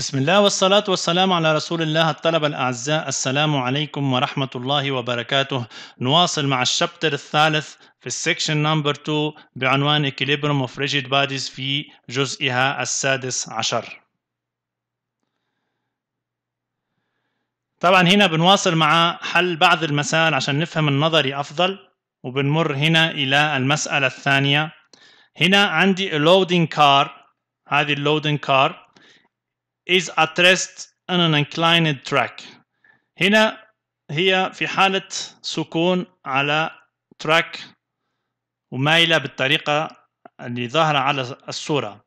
بسم الله والصلاة والسلام على رسول الله الطلبة الأعزاء السلام عليكم ورحمة الله وبركاته نواصل مع الشابتر الثالث في السكشن نمبر 2 بعنوان Equilibrium of Rigid Bodies في جزئها السادس عشر طبعا هنا بنواصل مع حل بعض المسائل عشان نفهم النظري أفضل وبنمر هنا إلى المسألة الثانية هنا عندي a loading car هذه loading كار is at rest on an inclined track هنا هي في حالة سكون على track ومايلة بالطريقة اللي ظاهرة على الصورة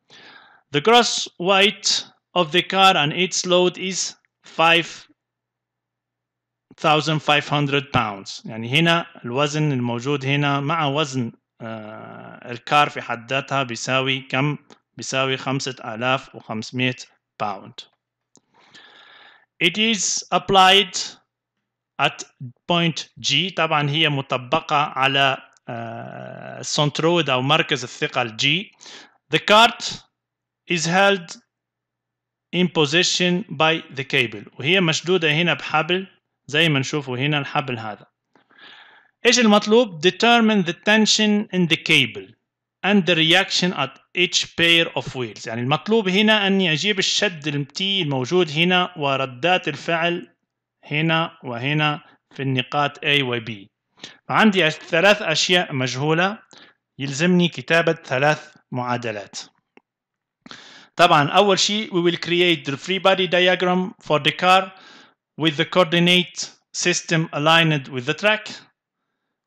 The gross weight of the car and its load is 5,500 pounds يعني هنا الوزن الموجود هنا مع وزن آه، الكار في حد ذاتها بيساوي كم؟ بيساوي 5500 found. It is applied at point G طبعا هي مطبقة على سنترود أو مركز الثقل G. The cart is held in position by the cable وهي مشدودة هنا بحبل زي ما نشوفه هنا الحبل هذا ايش المطلوب determine the tension in the cable and the reaction at each pair of wheels يعني المطلوب هنا أني أجيب الشد المتي الموجود هنا وردات الفعل هنا وهنا في النقاط A و B فعندي ثلاث أشياء مجهولة يلزمني كتابة ثلاث معادلات طبعا أول شيء we will create the free body diagram for the car with the coordinate system aligned with the track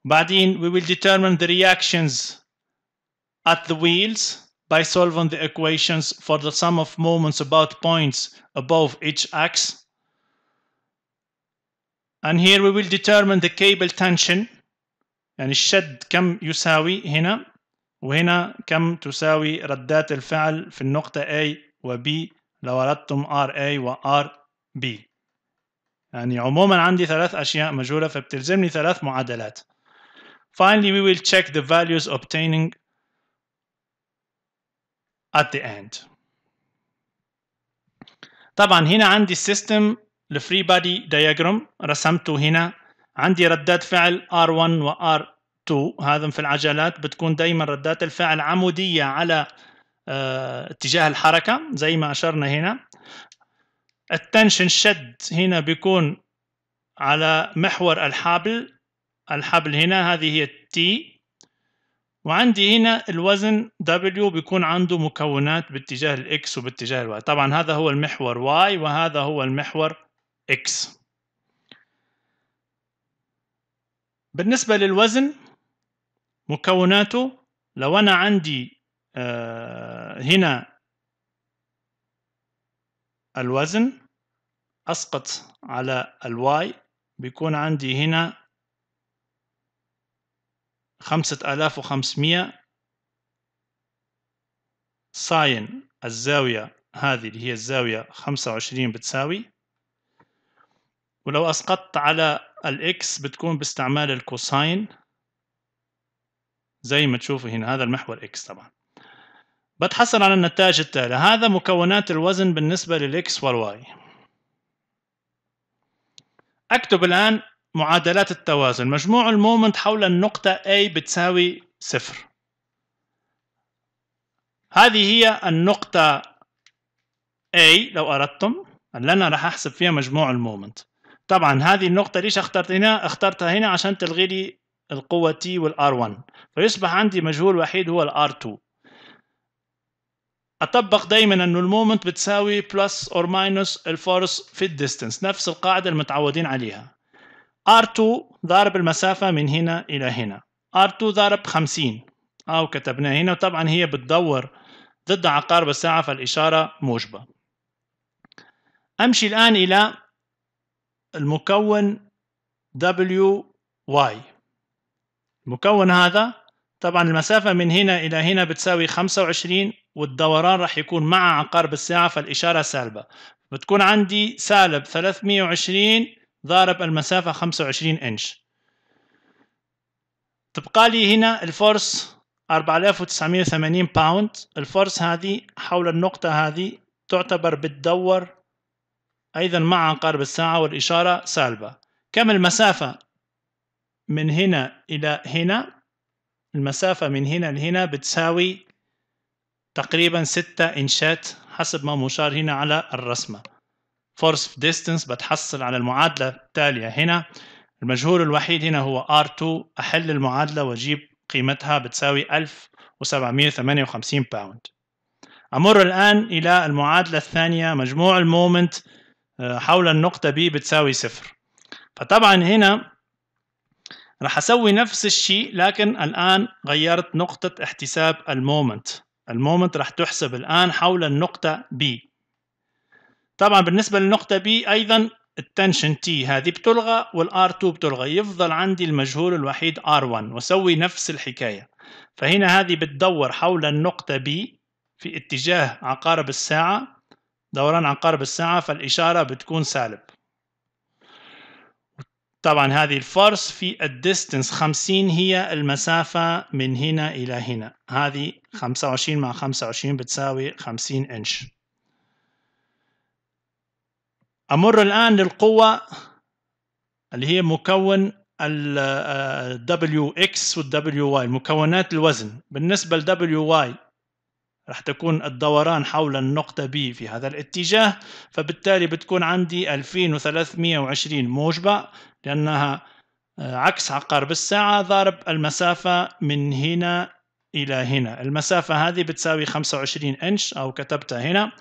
بعدين we will determine the reactions at the wheels by solving the equations for the sum of moments about points above each axis. And here we will determine the cable tension يعني الشد كم يساوي هنا وهنا كم تساوي ردات الفعل في النقطة A و B لو أردتم RA و RB يعني عموما عندي ثلاث أشياء مجهولة فبتلزمني ثلاث معادلات Finally we will check the values obtaining at the end طبعا هنا عندي السيستم الفري بادي دياجرام رسمته هنا عندي ردات فعل R1 و R2 هذا في العجلات بتكون دايما ردات الفعل عمودية على آه، اتجاه الحركة زي ما أشرنا هنا التنشن شد هنا بيكون على محور الحبل الحبل هنا هذه هي T وعندي هنا الوزن W بيكون عنده مكونات باتجاه X وباتجاه Y طبعا هذا هو المحور Y وهذا هو المحور X بالنسبة للوزن مكوناته لو أنا عندي آه، هنا الوزن أسقط على الواي بيكون عندي هنا خمسة آلاف وخمسمية ساين الزاوية هذه اللي هي الزاوية خمسة وعشرين بتساوي ولو أسقطت على الإكس بتكون باستعمال الكوساين زي ما تشوفوا هنا هذا المحور إكس طبعا بتحصل على النتائج التالي هذا مكونات الوزن بالنسبة للإكس والواي أكتب الآن معادلات التوازن مجموع المومنت حول النقطة A بتساوي صفر هذه هي النقطة A لو أردتم اللي أنا راح أحسب فيها مجموع المومنت طبعا هذه النقطة ليش اخترت هنا؟ اخترتها هنا عشان تلغي لي القوة T والR1 فيصبح عندي مجهول وحيد هو الR2 أطبق دايما أن المومنت بتساوي بلس أو ماينس الفورس في الديستنس نفس القاعدة المتعودين عليها R2 ضارب المسافة من هنا إلى هنا R2 ضارب 50 أو آه، كتبناه هنا وطبعا هي بتدور ضد عقارب الساعة فالإشارة موجبة أمشي الآن إلى المكون WY المكون هذا طبعا المسافة من هنا إلى هنا بتساوي 25 والدوران راح يكون مع عقارب الساعة فالإشارة سالبة بتكون عندي سالب 320 ضارب المسافة 25 إنش تبقى لي هنا الفورس 4980 باوند الفورس هذه حول النقطة هذه تعتبر بتدور أيضا مع عقارب الساعة والإشارة سالبة كم المسافة من هنا إلى هنا المسافة من هنا لهنا بتساوي تقريبا ستة إنشات حسب ما مشار هنا على الرسمة فورس في ديستنس بتحصل على المعادلة التالية هنا المجهول الوحيد هنا هو R2 أحل المعادلة وأجيب قيمتها بتساوي 1758 باوند أمر الآن إلى المعادلة الثانية مجموع المومنت آه، حول النقطة B بتساوي صفر فطبعا هنا راح أسوي نفس الشيء لكن الآن غيرت نقطة احتساب المومنت المومنت راح تحسب الآن حول النقطة B طبعا بالنسبة للنقطة B أيضا التنشن T هذه بتلغى والr 2 بتلغى يفضل عندي المجهول الوحيد r 1 وسوي نفس الحكاية فهنا هذه بتدور حول النقطة B في اتجاه عقارب الساعة دوران عقارب الساعة فالإشارة بتكون سالب طبعا هذه الفورس في الديستنس 50 هي المسافة من هنا إلى هنا هذه 25 مع 25 بتساوي 50 إنش أمر الآن للقوة اللي هي مكون ال WX وال WY مكونات الوزن بالنسبة ل WY راح تكون الدوران حول النقطة B في هذا الاتجاه فبالتالي بتكون عندي 2320 موجبة لأنها آه، عكس عقارب الساعة ضارب المسافة من هنا إلى هنا المسافة هذه بتساوي 25 إنش أو كتبتها هنا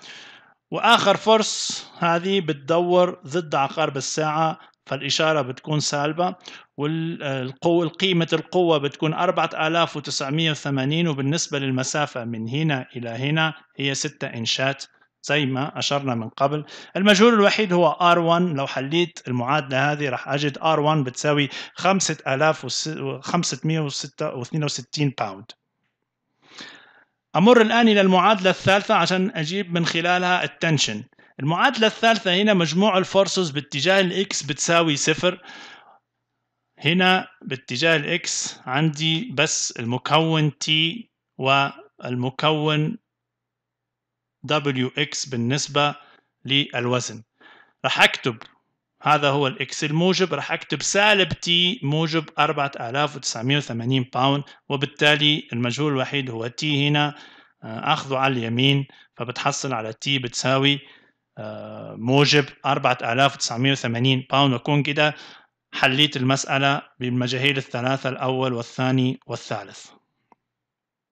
واخر فرص هذه بتدور ضد عقارب الساعه فالاشاره بتكون سالبه والقوه قيمه القوه بتكون 4980 وبالنسبه للمسافه من هنا الى هنا هي 6 انشات زي ما اشرنا من قبل المجهول الوحيد هو R1 لو حليت المعادله هذه راح اجد R1 بتساوي 5562 باوند أمر الآن إلى المعادلة الثالثة عشان أجيب من خلالها التنشن المعادلة الثالثة هنا مجموع الفورسز باتجاه الإكس بتساوي صفر هنا باتجاه الإكس عندي بس المكون T والمكون WX بالنسبة للوزن راح أكتب هذا هو الاكس الموجب راح اكتب سالب تي موجب 4980 باوند وبالتالي المجهول الوحيد هو تي هنا آه، اخذه على اليمين فبتحصل على تي بتساوي آه، موجب 4980 باوند وكون كده حليت المسألة بالمجاهيل الثلاثة الأول والثاني والثالث